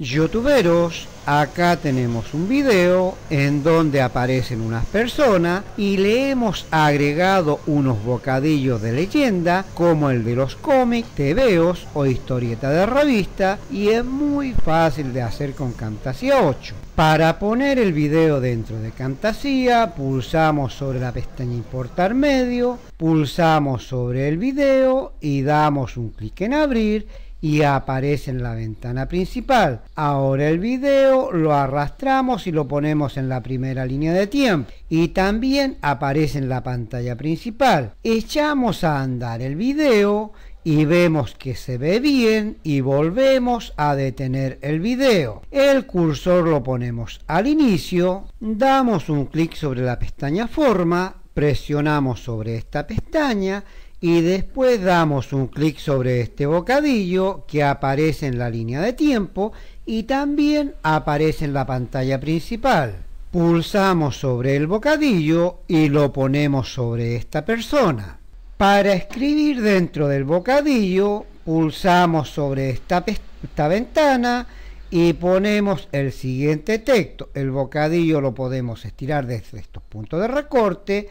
Youtuberos, acá tenemos un video en donde aparecen unas personas y le hemos agregado unos bocadillos de leyenda como el de los cómics, tebeos o historieta de revista y es muy fácil de hacer con Camtasia 8. Para poner el video dentro de Camtasia pulsamos sobre la pestaña importar medio, pulsamos sobre el video y damos un clic en abrir y aparece en la ventana principal. Ahora el video lo arrastramos y lo ponemos en la primera línea de tiempo y también aparece en la pantalla principal. Echamos a andar el video y vemos que se ve bien y volvemos a detener el video. El cursor lo ponemos al inicio, damos un clic sobre la pestaña forma, presionamos sobre esta pestaña y después damos un clic sobre este bocadillo que aparece en la línea de tiempo y también aparece en la pantalla principal. Pulsamos sobre el bocadillo y lo ponemos sobre esta persona. Para escribir dentro del bocadillo pulsamos sobre esta, ventana y ponemos el siguiente texto. El bocadillo lo podemos estirar desde estos puntos de recorte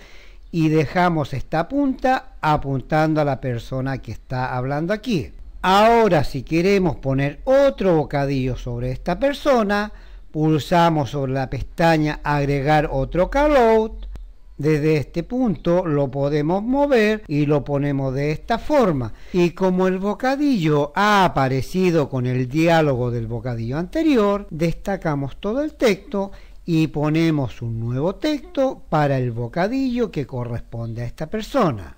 y dejamos esta punta apuntando a la persona que está hablando aquí. Ahora si queremos poner otro bocadillo sobre esta persona, pulsamos sobre la pestaña agregar otro callout. Desde este punto lo podemos mover y lo ponemos de esta forma. Y como el bocadillo ha aparecido con el diálogo del bocadillo anterior, destacamos todo el texto y ponemos un nuevo texto para el bocadillo que corresponde a esta persona.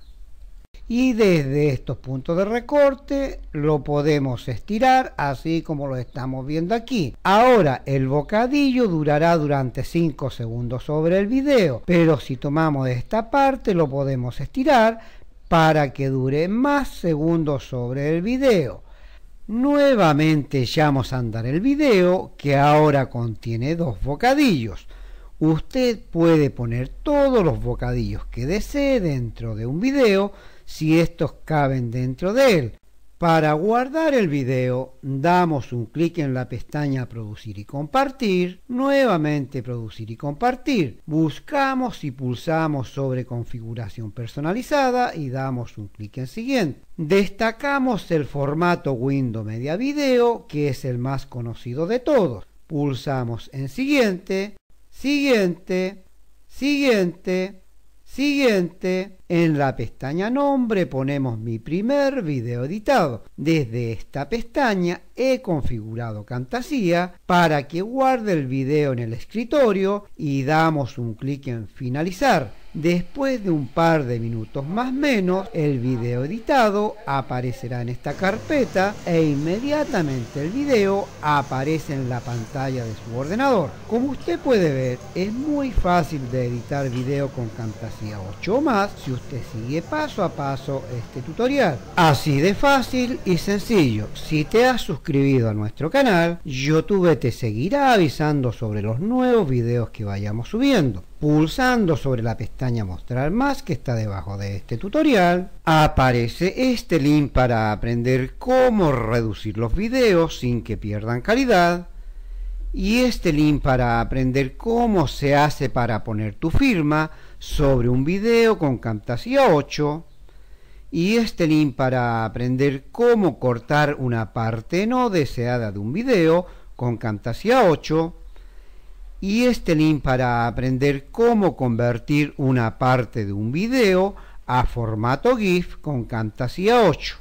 Y desde estos puntos de recorte lo podemos estirar así como lo estamos viendo aquí. Ahora el bocadillo durará durante 5 segundos sobre el video, pero si tomamos esta parte lo podemos estirar para que dure más segundos sobre el video. Nuevamente echamos a andar el video que ahora contiene dos bocadillos. Usted puede poner todos los bocadillos que desee dentro de un video si estos caben dentro de él. Para guardar el video, damos un clic en la pestaña Producir y Compartir, nuevamente Producir y Compartir. Buscamos y pulsamos sobre Configuración personalizada y damos un clic en Siguiente. Destacamos el formato Windows Media Video, que es el más conocido de todos. Pulsamos en Siguiente, Siguiente, Siguiente Siguiente, en la pestaña nombre ponemos mi primer video editado. Desde esta pestaña he configurado Cantasía para que guarde el video en el escritorio y damos un clic en finalizar. Después de un par de minutos más o menos, el video editado aparecerá en esta carpeta e inmediatamente el video aparece en la pantalla de su ordenador. Como usted puede ver, es muy fácil de editar video con Camtasia 8 o más si usted sigue paso a paso este tutorial. Así de fácil y sencillo. Si te has suscribido a nuestro canal, YouTube te seguirá avisando sobre los nuevos videos que vayamos subiendo. Pulsando sobre la pestaña Mostrar más que está debajo de este tutorial, aparece este link para aprender cómo reducir los videos sin que pierdan calidad y este link para aprender cómo se hace para poner tu firma sobre un video con Camtasia 8 y este link para aprender cómo cortar una parte no deseada de un video con Camtasia 8 y este link para aprender cómo convertir una parte de un video a formato GIF con Camtasia 8.